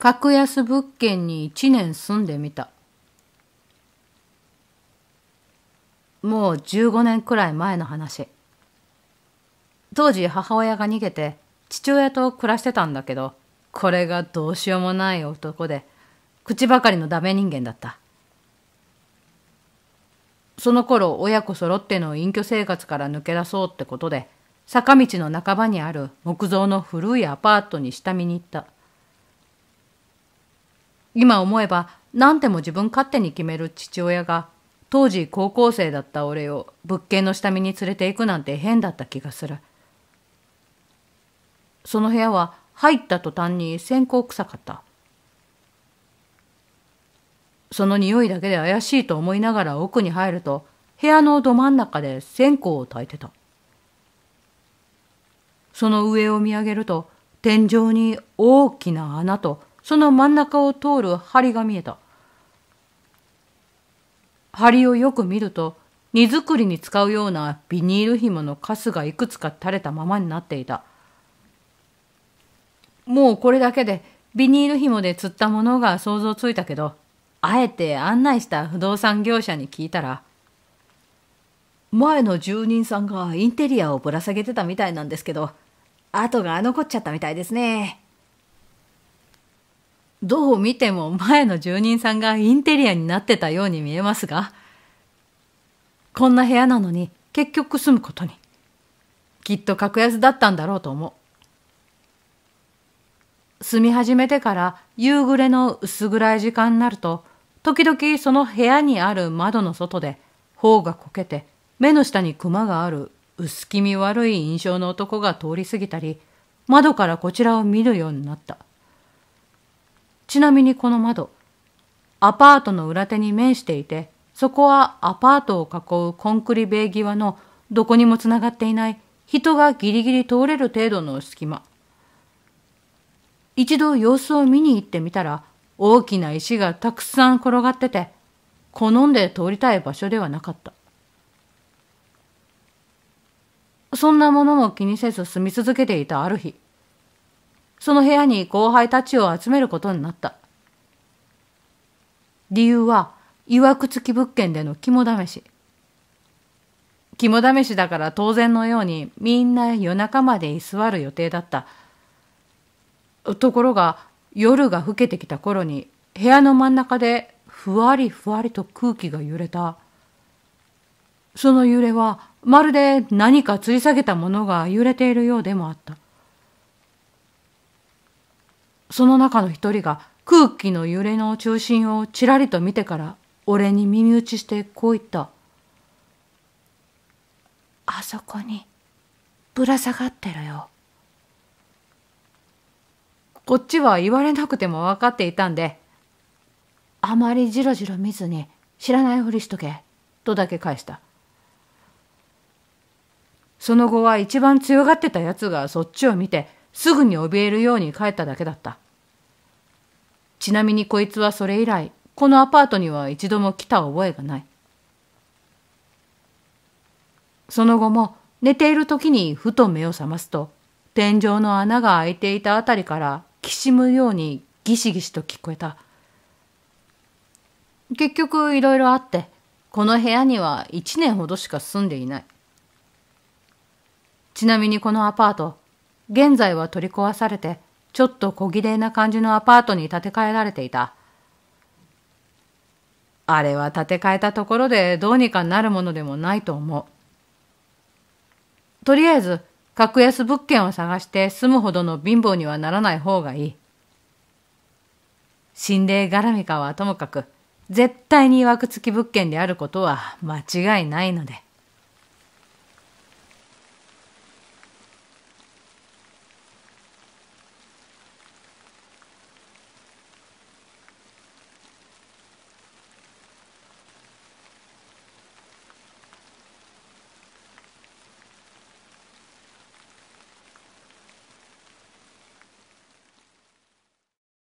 格安物件に1年住んでみた。もう15年くらい前の話。当時母親が逃げて父親と暮らしてたんだけど、これがどうしようもない男で、口ばかりのダメ人間だった。その頃親子揃っての隠居生活から抜け出そうってことで、坂道の半ばにある木造の古いアパートに下見に行った。今思えば何でも自分勝手に決める父親が当時高校生だった俺を物件の下見に連れていくなんて変だった気がする。その部屋は入った途端に線香臭かった。その匂いだけで怪しいと思いながら奥に入ると部屋のど真ん中で線香を焚いてた。その上を見上げると天井に大きな穴とその真ん中を通る梁が見えた。梁をよく見ると、荷造りに使うようなビニール紐のカスがいくつか垂れたままになっていた。もうこれだけでビニール紐で釣ったものが想像ついたけど、あえて案内した不動産業者に聞いたら、前の住人さんがインテリアをぶら下げてたみたいなんですけど、後が残っちゃったみたいですね。どう見ても前の住人さんがインテリアになってたように見えますが、こんな部屋なのに結局住むことに。きっと格安だったんだろうと思う。住み始めてから夕暮れの薄暗い時間になると、時々その部屋にある窓の外で頬がこけて目の下にクマがある薄気味悪い印象の男が通り過ぎたり、窓からこちらを見るようになった。ちなみにこの窓、アパートの裏手に面していて、そこはアパートを囲うコンクリ塀際のどこにもつながっていない人がギリギリ通れる程度の隙間。一度様子を見に行ってみたら大きな石がたくさん転がってて、好んで通りたい場所ではなかった。そんなものも気にせず住み続けていたある日。その部屋に後輩たちを集めることになった。理由は、曰く付き物件での肝試し。肝試しだから当然のようにみんな夜中まで居座る予定だった。ところが夜が更けてきた頃に部屋の真ん中でふわりふわりと空気が揺れた。その揺れはまるで何か吊り下げたものが揺れているようでもあった。その中の一人が空気の揺れの中心をちらりと見てから俺に耳打ちしてこう言った。あそこにぶら下がってるよ。こっちは言われなくても分かっていたんで、あまりじろじろ見ずに知らないふりしとけ、とだけ返した。その後は一番強がってたやつがそっちを見て、すぐに怯えるように帰っただけだった。ちなみにこいつはそれ以来、このアパートには一度も来た覚えがない。その後も寝ている時にふと目を覚ますと、天井の穴が開いていたあたりからきしむようにギシギシと聞こえた。結局いろいろあって、この部屋には一年ほどしか住んでいない。ちなみにこのアパート、現在は取り壊されて、ちょっと小綺麗な感じのアパートに建て替えられていた。あれは建て替えたところでどうにかなるものでもないと思う。とりあえず、格安物件を探して住むほどの貧乏にはならない方がいい。心霊絡みかはともかく、絶対に曰くつき物件であることは間違いないので。